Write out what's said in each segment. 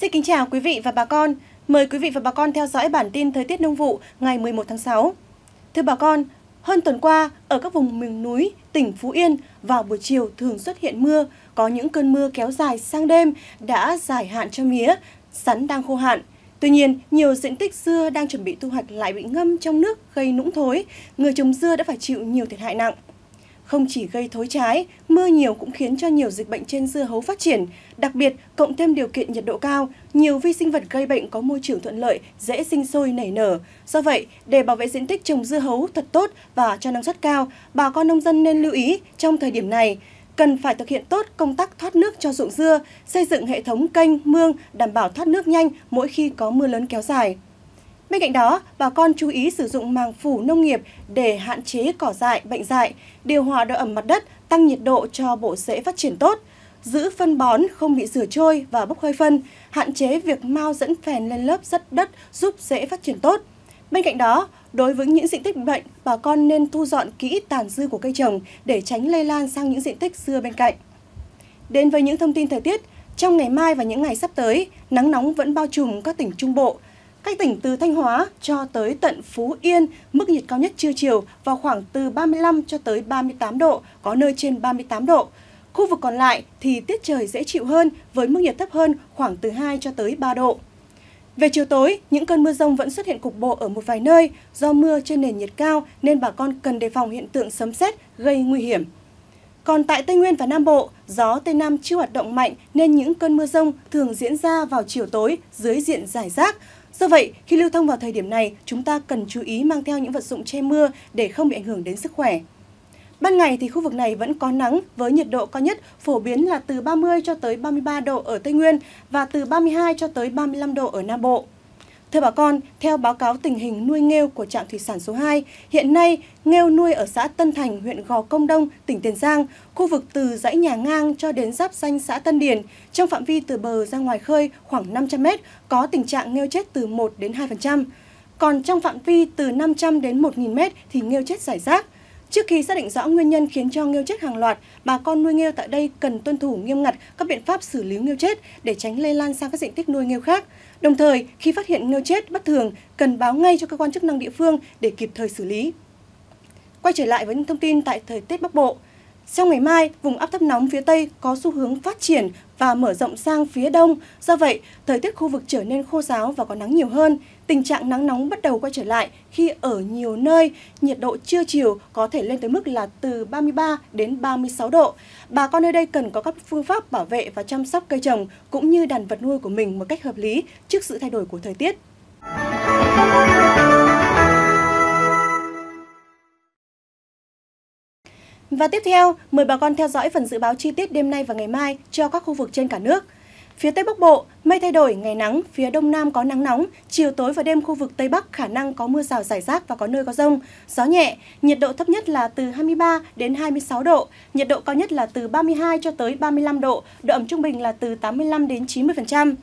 Xin kính chào quý vị và bà con. Mời quý vị và bà con theo dõi bản tin thời tiết nông vụ ngày 11 tháng 6. Thưa bà con, hơn tuần qua, ở các vùng miền núi, tỉnh Phú Yên, vào buổi chiều thường xuất hiện mưa, có những cơn mưa kéo dài sang đêm đã giải hạn cho mía, sắn đang khô hạn. Tuy nhiên, nhiều diện tích dưa đang chuẩn bị thu hoạch lại bị ngâm trong nước gây nũng thối, người trồng dưa đã phải chịu nhiều thiệt hại nặng. Không chỉ gây thối trái, mưa nhiều cũng khiến cho nhiều dịch bệnh trên dưa hấu phát triển. Đặc biệt, cộng thêm điều kiện nhiệt độ cao, nhiều vi sinh vật gây bệnh có môi trường thuận lợi, dễ sinh sôi nảy nở. Do vậy, để bảo vệ diện tích trồng dưa hấu thật tốt và cho năng suất cao, bà con nông dân nên lưu ý trong thời điểm này cần phải thực hiện tốt công tác thoát nước cho ruộng dưa, xây dựng hệ thống kênh, mương đảm bảo thoát nước nhanh mỗi khi có mưa lớn kéo dài. Bên cạnh đó, bà con chú ý sử dụng màng phủ nông nghiệp để hạn chế cỏ dại, bệnh dại, điều hòa độ ẩm mặt đất, tăng nhiệt độ cho bộ rễ phát triển tốt, giữ phân bón không bị rửa trôi và bốc hơi phân, hạn chế việc mau dẫn phèn lên lớp rất đất giúp rễ phát triển tốt. Bên cạnh đó, đối với những diện tích bệnh, bà con nên thu dọn kỹ tàn dư của cây trồng để tránh lây lan sang những diện tích dưa bên cạnh. Đến với những thông tin thời tiết, trong ngày mai và những ngày sắp tới, nắng nóng vẫn bao trùm các tỉnh Trung Bộ, các tỉnh từ Thanh Hóa cho tới tận Phú Yên, mức nhiệt cao nhất trưa chiều vào khoảng từ 35 cho tới 38 độ, có nơi trên 38 độ. Khu vực còn lại thì tiết trời dễ chịu hơn với mức nhiệt thấp hơn khoảng từ 2 cho tới 3 độ. Về chiều tối, những cơn mưa rông vẫn xuất hiện cục bộ ở một vài nơi. Do mưa trên nền nhiệt cao nên bà con cần đề phòng hiện tượng sấm sét gây nguy hiểm. Còn tại Tây Nguyên và Nam Bộ, gió Tây Nam chưa hoạt động mạnh nên những cơn mưa rông thường diễn ra vào chiều tối dưới diện giải rác. Do vậy, khi lưu thông vào thời điểm này, chúng ta cần chú ý mang theo những vật dụng che mưa để không bị ảnh hưởng đến sức khỏe. Ban ngày thì khu vực này vẫn có nắng với nhiệt độ cao nhất phổ biến là từ 30 cho tới 33 độ ở Tây Nguyên và từ 32 cho tới 35 độ ở Nam Bộ. Thưa bà con, theo báo cáo tình hình nuôi nghêu của trạm thủy sản số 2, hiện nay nghêu nuôi ở xã Tân Thành, huyện Gò Công Đông, tỉnh Tiền Giang, khu vực từ dãy nhà ngang cho đến giáp danh xã Tân Điền, trong phạm vi từ bờ ra ngoài khơi khoảng 500 m có tình trạng nghêu chết từ 1 đến 2%. Còn trong phạm vi từ 500 đến 1.000 m thì nghêu chết giải rác. Trước khi xác định rõ nguyên nhân khiến cho nghêu chết hàng loạt, bà con nuôi nghêu tại đây cần tuân thủ nghiêm ngặt các biện pháp xử lý nghêu chết để tránh lây lan sang các diện tích nuôi nghêu khác. Đồng thời, khi phát hiện nghêu chết bất thường, cần báo ngay cho cơ quan chức năng địa phương để kịp thời xử lý. Quay trở lại với những thông tin tại thời tiết Bắc Bộ, sau ngày mai, vùng áp thấp nóng phía Tây có xu hướng phát triển và mở rộng sang phía Đông. Do vậy, thời tiết khu vực trở nên khô giáo và có nắng nhiều hơn. Tình trạng nắng nóng bắt đầu quay trở lại khi ở nhiều nơi nhiệt độ trưa chiều có thể lên tới mức là từ 33 đến 36 độ. Bà con nơi đây cần có các phương pháp bảo vệ và chăm sóc cây trồng cũng như đàn vật nuôi của mình một cách hợp lý trước sự thay đổi của thời tiết. Và tiếp theo, mời bà con theo dõi phần dự báo chi tiết đêm nay và ngày mai cho các khu vực trên cả nước. Phía Tây Bắc Bộ, mây thay đổi, ngày nắng, phía Đông Nam có nắng nóng, chiều tối và đêm khu vực Tây Bắc khả năng có mưa rào rải rác và có nơi có rông, gió nhẹ, nhiệt độ thấp nhất là từ 23 đến 26 độ, nhiệt độ cao nhất là từ 32 cho tới 35 độ, độ ẩm trung bình là từ 85 đến 90%.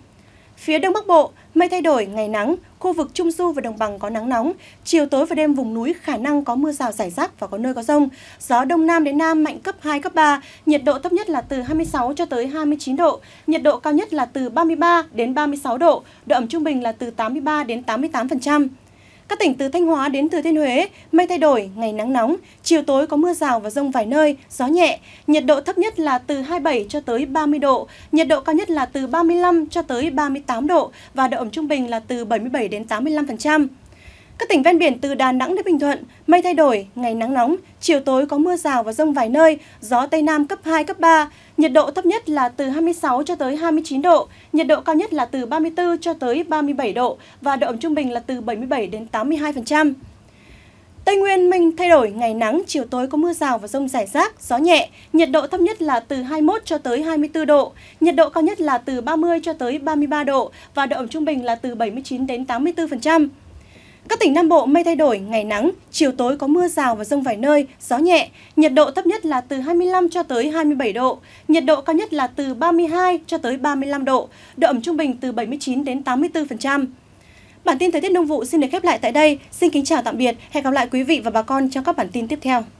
Phía Đông Bắc Bộ, mây thay đổi, ngày nắng, khu vực Trung Du và Đồng Bằng có nắng nóng, chiều tối và đêm vùng núi khả năng có mưa rào rải rác và có nơi có rông, gió Đông Nam đến Nam mạnh cấp 2, cấp 3, nhiệt độ thấp nhất là từ 26 cho tới 29 độ, nhiệt độ cao nhất là từ 33 đến 36 độ, độ ẩm trung bình là từ 83 đến 88%. Các tỉnh từ Thanh Hóa đến Thừa Thiên Huế, mây thay đổi, ngày nắng nóng, chiều tối có mưa rào và rông vài nơi, gió nhẹ. Nhiệt độ thấp nhất là từ 27 cho tới 30 độ, nhiệt độ cao nhất là từ 35 cho tới 38 độ và độ ẩm trung bình là từ 77 đến 85%. Các tỉnh ven biển từ Đà Nẵng đến Bình Thuận, mây thay đổi, ngày nắng nóng, chiều tối có mưa rào và rông vài nơi, gió Tây Nam cấp 2, cấp 3. Nhiệt độ thấp nhất là từ 26 cho tới 29 độ, nhiệt độ cao nhất là từ 34 cho tới 37 độ và độ ẩm trung bình là từ 77 đến 82%. Tây Nguyên mình thay đổi, ngày nắng, chiều tối có mưa rào và rông rải rác, gió nhẹ, nhiệt độ thấp nhất là từ 21 cho tới 24 độ, nhiệt độ cao nhất là từ 30 cho tới 33 độ và độ ẩm trung bình là từ 79 đến 84%. Các tỉnh Nam Bộ mây thay đổi, ngày nắng, chiều tối có mưa rào và rông vài nơi, gió nhẹ, nhiệt độ thấp nhất là từ 25 cho tới 27 độ, nhiệt độ cao nhất là từ 32 cho tới 35 độ, độ ẩm trung bình từ 79 đến 84%. Bản tin thời tiết nông vụ xin được khép lại tại đây. Xin kính chào tạm biệt, hẹn gặp lại quý vị và bà con trong các bản tin tiếp theo.